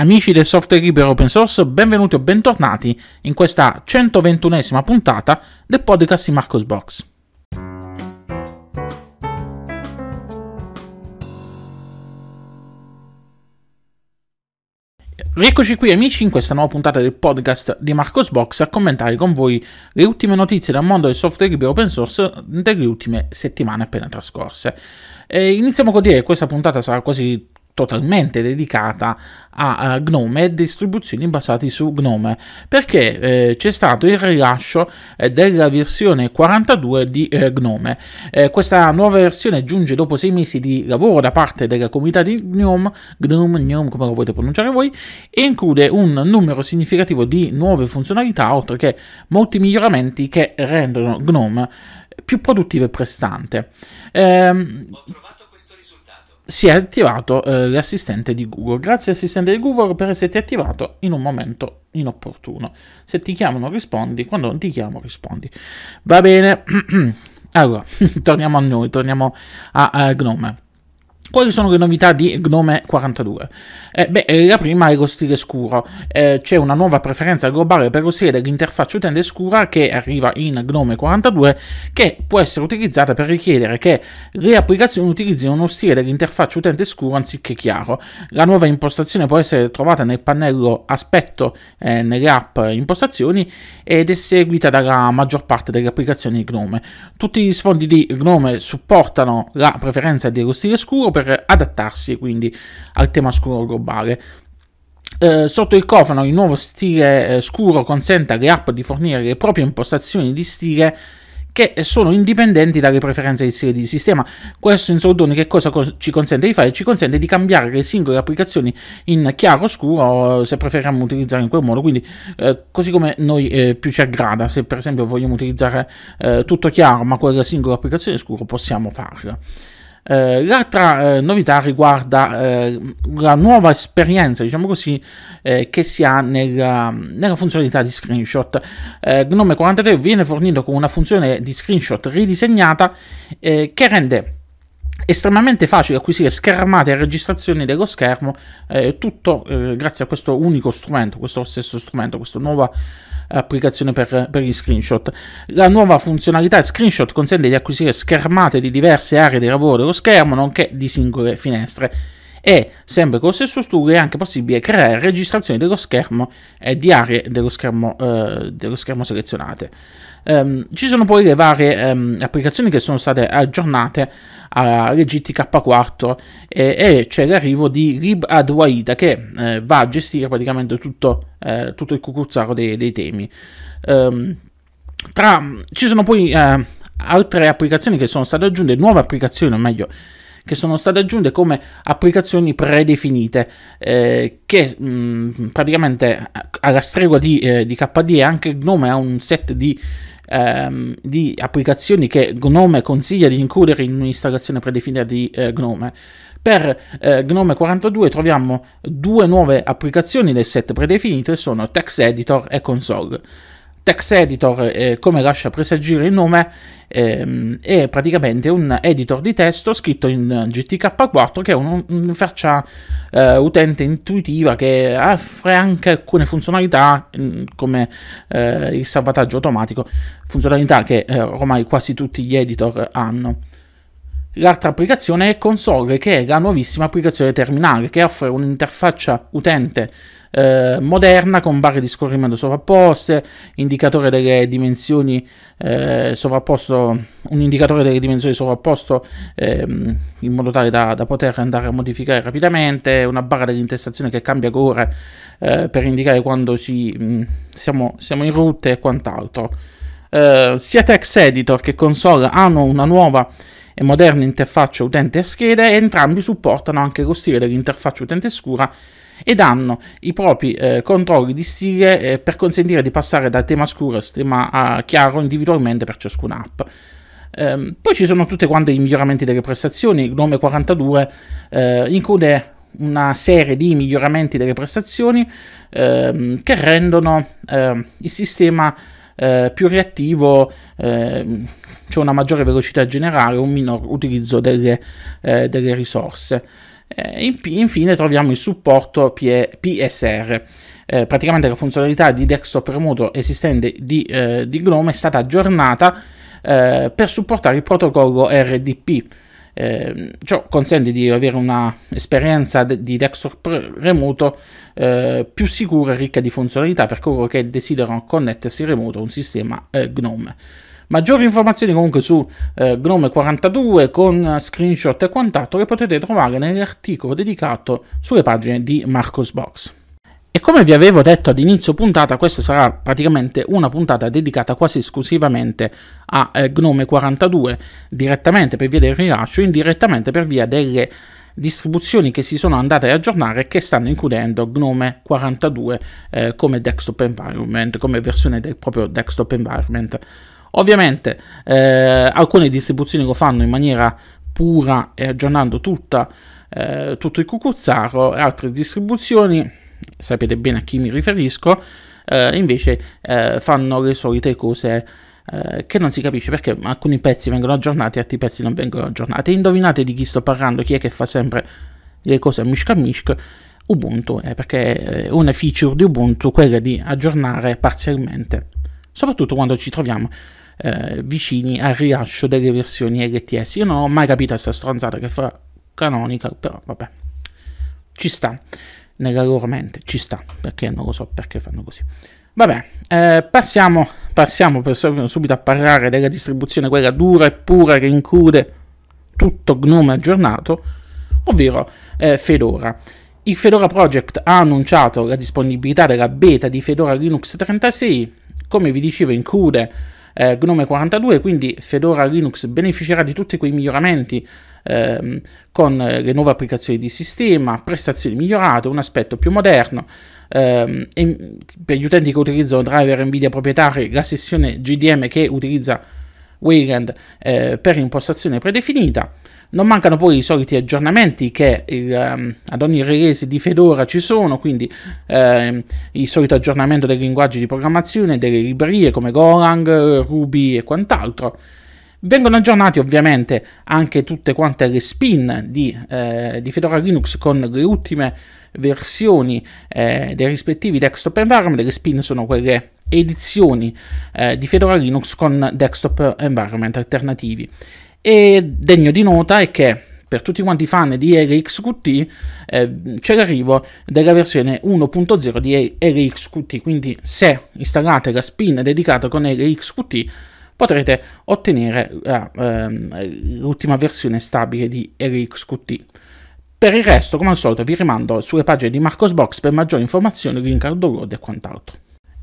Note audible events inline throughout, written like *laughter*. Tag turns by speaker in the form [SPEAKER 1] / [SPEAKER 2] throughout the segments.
[SPEAKER 1] Amici del software libero open source, benvenuti o bentornati in questa 121esima puntata del podcast di Marcos Box. Rieccoci qui amici in questa nuova puntata del podcast di Marcos Box a commentare con voi le ultime notizie dal mondo del software libero open source delle ultime settimane appena trascorse. E iniziamo con dire che questa puntata sarà quasi totalmente dedicata a Gnome e distribuzioni basate su Gnome perché eh, c'è stato il rilascio eh, della versione 42 di eh, Gnome eh, questa nuova versione giunge dopo sei mesi di lavoro da parte della comunità di Gnome Gnome, Gnome come lo volete pronunciare voi e include un numero significativo di nuove funzionalità oltre che molti miglioramenti che rendono Gnome più produttivo e prestante ehm, si è attivato eh, l'assistente di Google. Grazie assistente di Google per esserti attivato in un momento inopportuno. Se ti chiamano rispondi, quando non ti chiamo rispondi. Va bene, *clears throat* allora *laughs* torniamo a noi, torniamo a, a Gnome. Quali sono le novità di Gnome 42? Eh, beh, eh, la prima è lo stile scuro. Eh, c'è una nuova preferenza globale per lo stile dell'interfaccia utente scura che arriva in Gnome 42 che può essere utilizzata per richiedere che le applicazioni utilizzino uno stile dell'interfaccia utente scuro anziché chiaro. La nuova impostazione può essere trovata nel pannello aspetto eh, nelle app impostazioni ed è seguita dalla maggior parte delle applicazioni di Gnome. Tutti gli sfondi di Gnome supportano la preferenza dello stile scuro per adattarsi quindi al tema scuro globale. Eh, sotto il cofano il nuovo stile eh, scuro consente alle app di fornire le proprie impostazioni di stile che sono indipendenti dalle preferenze di stile di sistema. Questo in soldoni che cosa co- ci consente di fare? Ci consente di cambiare le singole applicazioni in chiaro scuro se preferiamo utilizzare in quel modo, quindi eh, così come noi eh, più ci aggrada, se per esempio vogliamo utilizzare eh, tutto chiaro ma quella singola applicazione scuro possiamo farla. Eh, l'altra eh, novità riguarda eh, la nuova esperienza, diciamo così, eh, che si ha nella, nella funzionalità di screenshot. Gnome eh, 43 viene fornito con una funzione di screenshot ridisegnata eh, che rende estremamente facile acquisire schermate e registrazioni dello schermo, eh, tutto eh, grazie a questo unico strumento, questo stesso strumento, questa nuova applicazione per, per, gli screenshot. La nuova funzionalità screenshot consente di acquisire schermate di diverse aree di lavoro dello schermo, nonché di singole finestre. E, sempre con lo stesso studio, è anche possibile creare registrazioni dello schermo e di aree dello schermo, eh, dello schermo selezionate. Um, ci sono poi le varie um, applicazioni che sono state aggiornate alla GTK4 e, e c'è l'arrivo di LibAdwaita che eh, va a gestire praticamente tutto, eh, tutto il cucuzzaro dei, dei temi. Um, tra, ci sono poi eh, altre applicazioni che sono state aggiunte, nuove applicazioni o meglio che sono state aggiunte come applicazioni predefinite eh, che mh, mm, praticamente eh, alla stregua di, eh, di KDE anche il nome ha un set di ehm, di applicazioni che Gnome consiglia di includere in un'installazione predefinita di eh, Gnome. Per eh, Gnome 42 troviamo due nuove applicazioni del set predefinito e sono Text Editor e Console. Text Editor, eh, come lascia presagire il nome, ehm, è praticamente un editor di testo scritto in GTK4 che è un'interfaccia eh, utente intuitiva che offre anche alcune funzionalità mm, come eh, il salvataggio automatico, funzionalità che eh, ormai quasi tutti gli editor hanno. L'altra applicazione è Console, che è la nuovissima applicazione terminale, che offre un'interfaccia utente eh, moderna con barre di scorrimento sovrapposte, indicatore delle dimensioni eh, sovrapposto, un indicatore delle dimensioni sovrapposto eh, in modo tale da, da, poter andare a modificare rapidamente, una barra dell'intestazione che cambia colore eh, per indicare quando ci, mh, mm, siamo, siamo, in route e quant'altro. Eh, sia Text Editor che Console hanno una nuova e moderne interfacce utente e schede e entrambi supportano anche lo stile dell'interfaccia utente scura ed hanno i propri eh, controlli di stile eh, per consentire di passare da tema scuro a tema eh, chiaro individualmente per ciascuna app. Ehm, poi ci sono tutte quante i miglioramenti delle prestazioni, il Gnome 42 eh, include una serie di miglioramenti delle prestazioni ehm, che rendono ehm, il sistema eh, più reattivo eh, c'è una maggiore velocità generale, un minor utilizzo delle, eh, delle risorse. Eh, infine troviamo il supporto PSR. Eh, praticamente la funzionalità di desktop remoto esistente di, eh, di Gnome è stata aggiornata eh, per supportare il protocollo RDP eh, ciò consente di avere un'esperienza di desktop remoto eh, più sicura e ricca di funzionalità per coloro che desiderano connettersi remoto a un sistema eh, GNOME. Maggiori informazioni comunque su eh, GNOME 42 con screenshot e quant'altro le potete trovare nell'articolo dedicato sulle pagine di Marcosbox. E come vi avevo detto ad inizio puntata, questa sarà praticamente una puntata dedicata quasi esclusivamente a eh, Gnome 42, direttamente per via del rilascio, indirettamente per via delle distribuzioni che si sono andate ad aggiornare e che stanno includendo Gnome 42 eh, come desktop environment, come versione del proprio desktop environment. Ovviamente eh, alcune distribuzioni lo fanno in maniera pura e aggiornando tutta, eh, tutto il cucuzzaro, altre distribuzioni sapete bene a chi mi riferisco, eh, invece eh, fanno le solite cose eh, che non si capisce perché alcuni pezzi vengono aggiornati e altri pezzi non vengono aggiornati. Indovinate di chi sto parlando, chi è che fa sempre le cose a mishka mishk? Ubuntu, eh, perché eh, una feature di Ubuntu è quella di aggiornare parzialmente, soprattutto quando ci troviamo eh, vicini al rilascio delle versioni LTS. Io non ho mai capito questa stronzata che fa Canonica, però vabbè, ci sta nella loro mente. Ci sta, perché non lo so perché fanno così. Vabbè, eh, passiamo, passiamo subito a parlare della distribuzione, quella dura e pura che include tutto GNOME aggiornato, ovvero eh, Fedora. Il Fedora Project ha annunciato la disponibilità della beta di Fedora Linux 36, come vi dicevo include eh, GNOME 42, quindi Fedora Linux beneficerà di tutti quei miglioramenti ehm, con eh, le nuove applicazioni di sistema, prestazioni migliorate, un aspetto più moderno. Ehm, per gli utenti che utilizzano driver Nvidia proprietari, la sessione GDM che utilizza Wayland eh, per impostazione predefinita. Non mancano poi i soliti aggiornamenti che il, um, ad ogni release di Fedora ci sono, quindi eh, il solito aggiornamento dei linguaggi di programmazione, delle librerie come Golang, Ruby e quant'altro. Vengono aggiornati ovviamente anche tutte quante le spin di, eh, di Fedora Linux con le ultime versioni eh, dei rispettivi desktop environment, le spin sono quelle edizioni eh, di Fedora Linux con desktop environment alternativi. E degno di nota è che per tutti quanti i fan di LXQT eh, c'è l'arrivo della versione 1.0 di LXQT. quindi se installate la spin dedicata con LXQT potrete ottenere la, ehm, l'ultima versione stabile di LXQT. Per il resto, come al solito, vi rimando sulle pagine di Marcosbox per maggiori informazioni, link al download e quant'altro.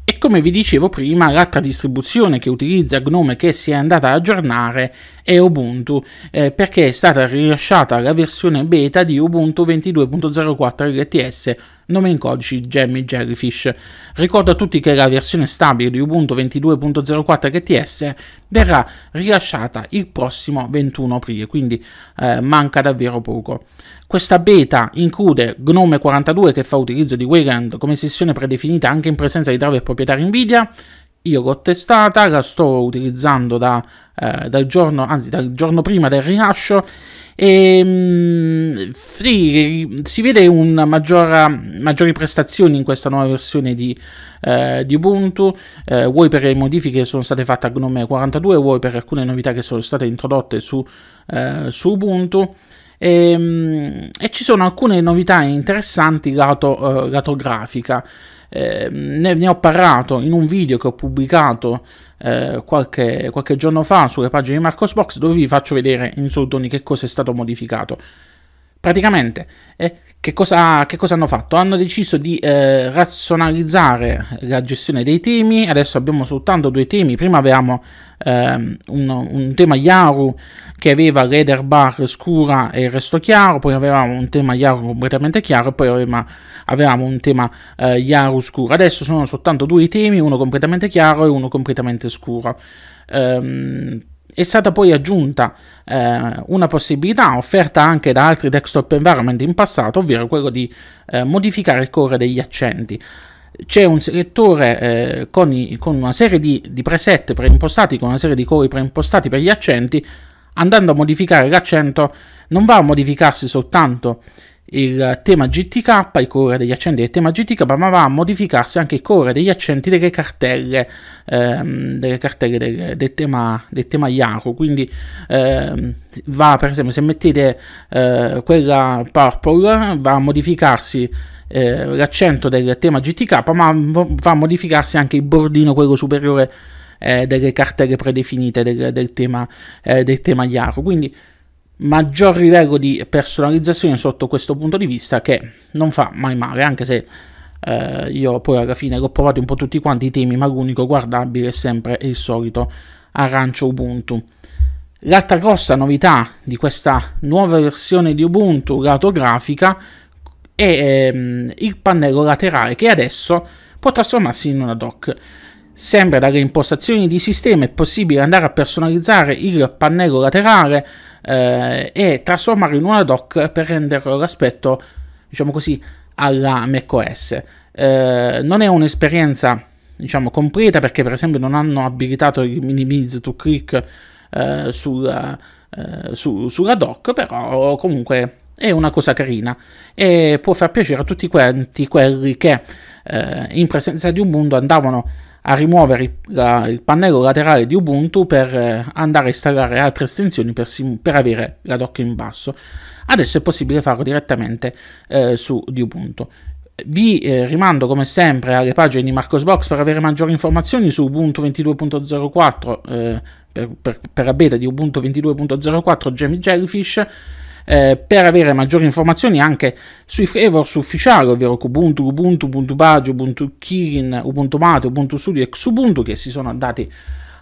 [SPEAKER 1] E come vi dicevo prima, l'altra distribuzione che utilizza Gnome che si è andata ad aggiornare è Ubuntu, eh, perché è stata rilasciata la versione beta di Ubuntu 22.04 LTS, nome in codice Gemmy Jellyfish. Ricordo a tutti che la versione stabile di Ubuntu 22.04 LTS verrà rilasciata il prossimo 21 aprile, quindi eh, manca davvero poco. Questa beta include Gnome 42 che fa utilizzo di Wayland come sessione predefinita anche in presenza di driver proprietari Nvidia. Io l'ho testata, la sto utilizzando da, eh, dal, giorno, anzi, dal giorno prima del rilascio e ehm, mh, sì, si vede maggiora, maggiori prestazioni in questa nuova versione di, eh, di Ubuntu eh, vuoi per le modifiche che sono state fatte a Gnome 42 vuoi per alcune novità che sono state introdotte su, eh, su Ubuntu e, ehm, e ci sono alcune novità interessanti lato, uh, lato grafica. Eh, ehm, ne, ne, ho parlato in un video che ho pubblicato eh, qualche, qualche, giorno fa sulle pagine di Marcosbox dove vi faccio vedere in soldoni che cosa è stato modificato. Praticamente, eh, che, cosa, che, cosa, hanno fatto? Hanno deciso di eh, razionalizzare la gestione dei temi, adesso abbiamo soltanto due temi, prima avevamo ehm, un, un, tema Yaru che aveva l'header bar scura e il resto chiaro, poi avevamo un tema Yaru completamente chiaro e poi avevamo, avevamo un tema eh, Yaru scuro, adesso sono soltanto due temi, uno completamente chiaro e uno completamente scuro. Ehm, è stata poi aggiunta eh, una possibilità offerta anche da altri desktop environment in passato, ovvero quello di eh, modificare il colore degli accenti. C'è un selettore eh, con, i, con, una serie di, di preset preimpostati, con una serie di colori preimpostati per gli accenti, andando a modificare l'accento non va a modificarsi soltanto il tema GTK, il colore degli accenti del tema GTK, ma va a modificarsi anche il colore degli accenti delle cartelle, ehm, delle cartelle del, del, tema, del tema Yahoo. Quindi ehm, va, per esempio, se mettete eh, quella purple, va a modificarsi eh, l'accento del tema GTK, ma va a modificarsi anche il bordino, quello superiore eh, delle cartelle predefinite del, del tema, eh, del tema Yahoo. Quindi maggior livello di personalizzazione sotto questo punto di vista che non fa mai male, anche se eh, io poi alla fine l'ho provato un po' tutti quanti i temi, ma l'unico guardabile è sempre il solito arancio Ubuntu. L'altra grossa novità di questa nuova versione di Ubuntu lato grafica è ehm, il pannello laterale che adesso può trasformarsi in una dock. Sempre dalle impostazioni di sistema è possibile andare a personalizzare il pannello laterale eh, e trasformarlo in una ad per renderlo l'aspetto, diciamo così, alla macOS. Eh, non è un'esperienza, diciamo, completa perché per esempio non hanno abilitato il minimize to click eh, sulla, eh, su, sulla doc, però comunque è una cosa carina e può far piacere a tutti quanti quelli che eh, in presenza di Ubuntu andavano a rimuovere la, il pannello laterale di Ubuntu per eh, andare a installare altre estensioni per, sim, per, avere la doc in basso. Adesso è possibile farlo direttamente eh, su di Ubuntu. Vi eh, rimando come sempre alle pagine di Marcosbox per avere maggiori informazioni su Ubuntu 22.04 eh, per, per, per, la beta di Ubuntu 22.04 Gemi Jellyfish eh, per avere maggiori informazioni anche sui flavors ufficiali, ovvero Kubuntu, Ubuntu, Ubuntu Baggio, Ubuntu Kirin, Ubuntu Mate, Ubuntu Studio e Xubuntu che si sono andati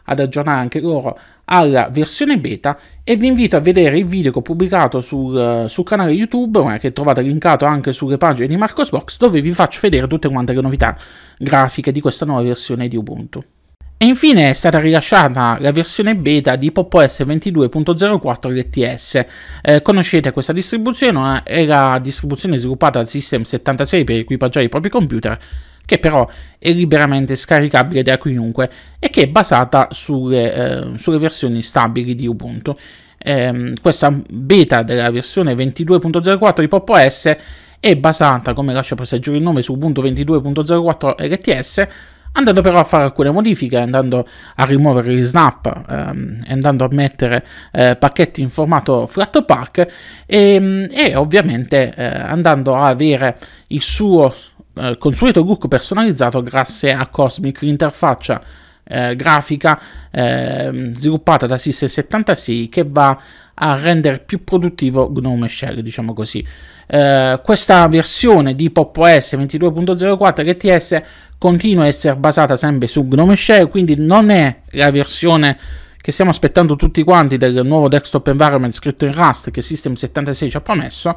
[SPEAKER 1] ad aggiornare anche loro alla versione beta e vi invito a vedere il video che ho pubblicato sul, eh, sul canale YouTube, ma che trovate linkato anche sulle pagine di Marcosbox, dove vi faccio vedere tutte quante le novità grafiche di questa nuova versione di Ubuntu. E infine è stata rilasciata la versione beta di Pop OS 22.04 LTS. Eh, conoscete questa distribuzione, è la distribuzione sviluppata dal System 76 per equipaggiare i propri computer, che però è liberamente scaricabile da chiunque e che è basata sulle, eh, sulle versioni stabili di Ubuntu. Eh, questa beta della versione 22.04 di Pop OS è basata, come lascia presagire il nome, su Ubuntu 22.04 LTS andando però a fare alcune modifiche, andando a rimuovere gli snap, ehm, andando a mettere eh, pacchetti in formato Flatpak e, ehm, e ovviamente eh, andando a avere il suo eh, consueto look personalizzato grazie a Cosmic, l'interfaccia eh, grafica eh, sviluppata da System 76 che va a rendere più produttivo Gnome Shell, diciamo così. Eh, questa versione di Pop OS 22.04 RTS continua a essere basata sempre su Gnome Shell, quindi non è la versione che stiamo aspettando tutti quanti del nuovo desktop environment scritto in Rust che System 76 ci ha promesso,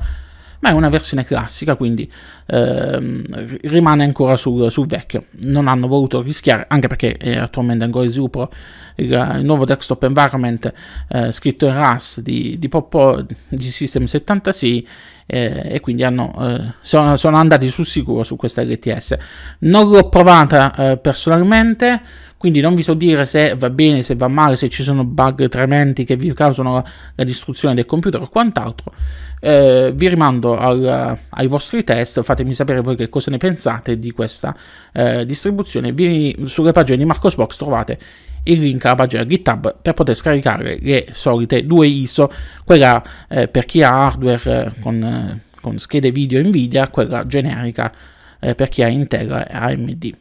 [SPEAKER 1] ma è una versione classica, quindi ehm, rimane ancora sul, sul, vecchio. Non hanno voluto rischiare, anche perché è eh, attualmente ancora in sviluppo il, il nuovo desktop environment eh, scritto in Rust di, di, Popo, di System 76 eh, e quindi hanno, eh, sono, sono, andati sul sicuro su questa LTS. Non l'ho provata eh, personalmente quindi non vi so dire se va bene, se va male, se ci sono bug tremendi che vi causano la distruzione del computer o quant'altro. Eh, vi rimando al, ai vostri test, fatemi sapere voi che cosa ne pensate di questa eh, distribuzione. Vi, sulle pagine di Marcosbox trovate il link alla pagina GitHub per poter scaricare le solite due ISO, quella eh, per chi ha hardware eh, con, eh, con schede video Nvidia, quella generica eh, per chi ha Intel e AMD.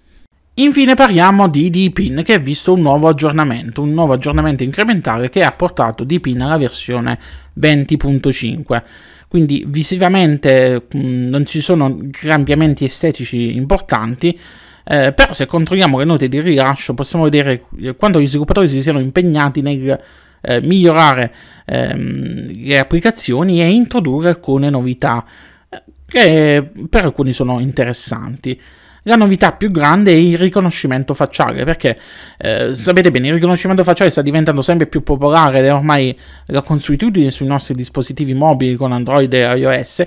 [SPEAKER 1] Infine parliamo di Dpin che ha visto un nuovo aggiornamento, un nuovo aggiornamento incrementale che ha portato Dpin alla versione 20.5. Quindi visivamente mh, mm, non ci sono cambiamenti estetici importanti, eh, però se controlliamo le note di rilascio possiamo vedere quanto gli sviluppatori si siano impegnati nel eh, migliorare ehm, le applicazioni e introdurre alcune novità eh, che per alcuni sono interessanti. La novità più grande è il riconoscimento facciale, perché eh, sapete bene, il riconoscimento facciale sta diventando sempre più popolare ed è ormai la consuetudine sui nostri dispositivi mobili con Android e iOS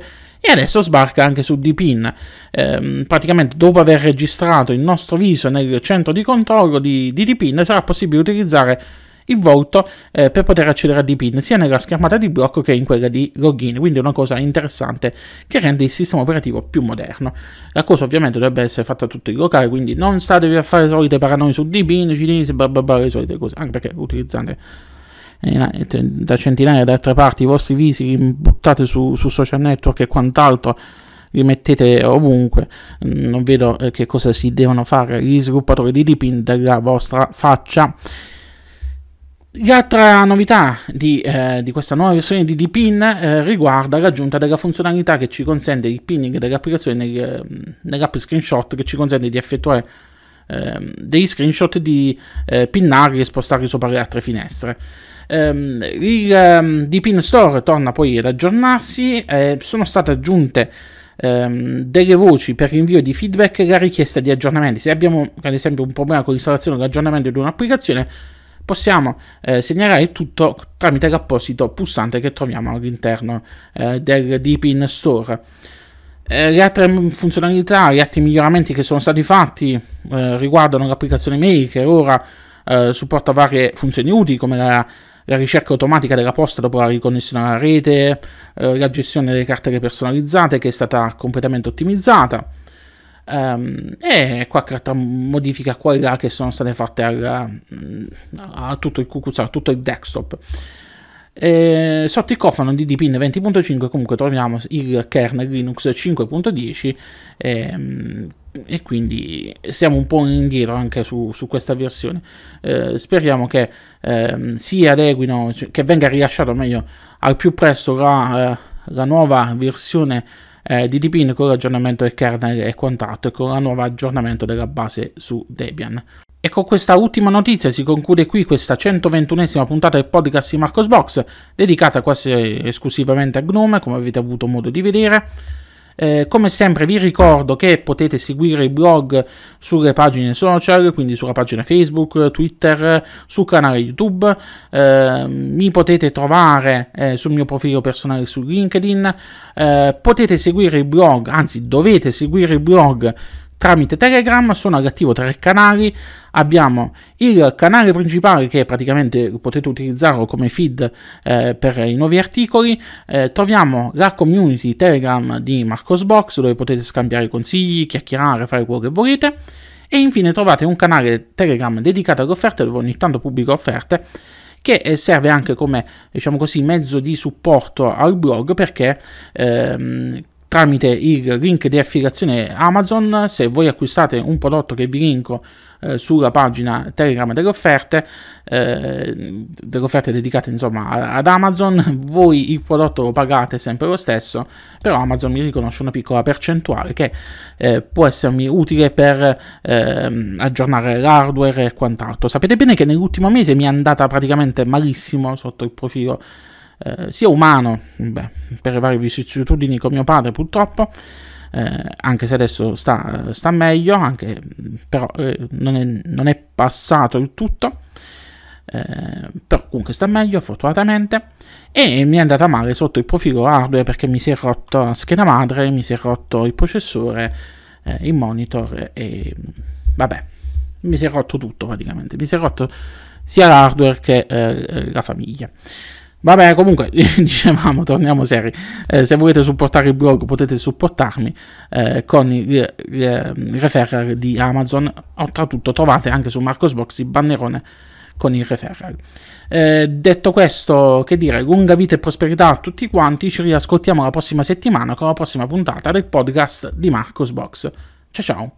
[SPEAKER 1] e adesso sbarca anche su D-Pin. Eh, praticamente dopo aver registrato il nostro viso nel centro di controllo di, di D-Pin sarà possibile utilizzare il volto eh, per poter accedere a D-Pin sia nella schermata di blocco che in quella di login, quindi una cosa interessante che rende il sistema operativo più moderno. La cosa ovviamente dovrebbe essere fatta tutto in locale, quindi non statevi a fare le solite paranoie su D-Pin cinese, bla bla bla, le solite cose, anche perché utilizzate eh, eh, da centinaia di altre parti i vostri visi, li buttate su, su social network e quant'altro li mettete ovunque, non vedo eh, che cosa si devono fare gli sviluppatori di Deepin della vostra faccia. L'altra novità di, eh, di, questa nuova versione di Dpin eh, riguarda l'aggiunta della funzionalità che ci consente il pinning dell'applicazione nel, ehm, nell'app screenshot che ci consente di effettuare eh, dei screenshot di eh, pinnarli e spostarli sopra le altre finestre. Ehm, il ehm, Dpin Store torna poi ad aggiornarsi, eh, sono state aggiunte delle voci per l'invio di feedback e la richiesta di aggiornamenti. Se abbiamo ad esempio un problema con l'installazione o l'aggiornamento di un'applicazione possiamo eh, segnalare tutto tramite l'apposito pulsante che troviamo all'interno eh, del Deep In Store. Eh, le altre funzionalità, gli altri miglioramenti che sono stati fatti eh, riguardano l'applicazione mail che ora eh, supporta varie funzioni utili come la, la, ricerca automatica della posta dopo la riconnessione alla rete, la gestione delle cartelle personalizzate che è stata completamente ottimizzata Um, e qualche altra modifica qua e là che sono state fatte alla, mm, a tutto il cucuzzato, cioè, a tutto il desktop. E sotto il cofano di Dpin 20.5 comunque troviamo il kernel Linux 5.10 e, ehm, e, quindi siamo un po' indietro anche su, su questa versione. Eh, speriamo che eh, si adeguino, cioè, che venga rilasciato meglio al più presto la, eh, la nuova versione eh, di Deepin con l'aggiornamento del kernel e quant'altro e con il nuovo aggiornamento della base su Debian. E con questa ultima notizia si conclude qui questa 121esima puntata del podcast di Marcosbox, dedicata quasi esclusivamente a Gnome, come avete avuto modo di vedere. Eh, come sempre vi ricordo che potete seguire il blog sulle pagine social, quindi sulla pagina Facebook, Twitter, sul canale YouTube. Eh, mi potete trovare eh, sul mio profilo personale su LinkedIn. Eh, potete seguire il blog, anzi dovete seguire il blog tramite Telegram, sono all'attivo tre canali, abbiamo il canale principale che praticamente potete utilizzarlo come feed eh, per i nuovi articoli, eh, troviamo la community Telegram di Marcosbox dove potete scambiare consigli, chiacchierare, fare quello che volete e infine trovate un canale Telegram dedicato alle offerte dove ogni tanto pubblico offerte che eh, serve anche come diciamo così, mezzo di supporto al blog perché ehm, tramite il link di affiliazione Amazon. Se voi acquistate un prodotto che vi linko eh, sulla pagina Telegram delle offerte, eh, delle offerte dedicate insomma ad Amazon, voi il prodotto lo pagate sempre lo stesso, però Amazon mi riconosce una piccola percentuale che eh, può essermi utile per ehm, aggiornare l'hardware e quant'altro. Sapete bene che nell'ultimo mese mi è andata praticamente malissimo sotto il profilo eh, sia umano, beh, per le varie vicissitudini con mio padre purtroppo, eh, anche se adesso sta, sta meglio, anche, però eh, non, è, non, è, passato il tutto, eh, però comunque sta meglio fortunatamente e mi è andata male sotto il profilo hardware perché mi si è rotto la scheda madre, mi si è rotto il processore, eh, il monitor e vabbè, mi si è rotto tutto praticamente, mi si è rotto sia l'hardware che la famiglia. Vabbè, comunque, *laughs* dicevamo, torniamo seri. Eh, se volete supportare il blog potete supportarmi eh, con il, il, il, referral di Amazon. Oltretutto trovate anche su Marcosbox il bannerone con il referral. Eh, detto questo, che dire, lunga vita e prosperità a tutti quanti. Ci riascoltiamo la prossima settimana con la prossima puntata del podcast di Marcosbox. Ciao ciao!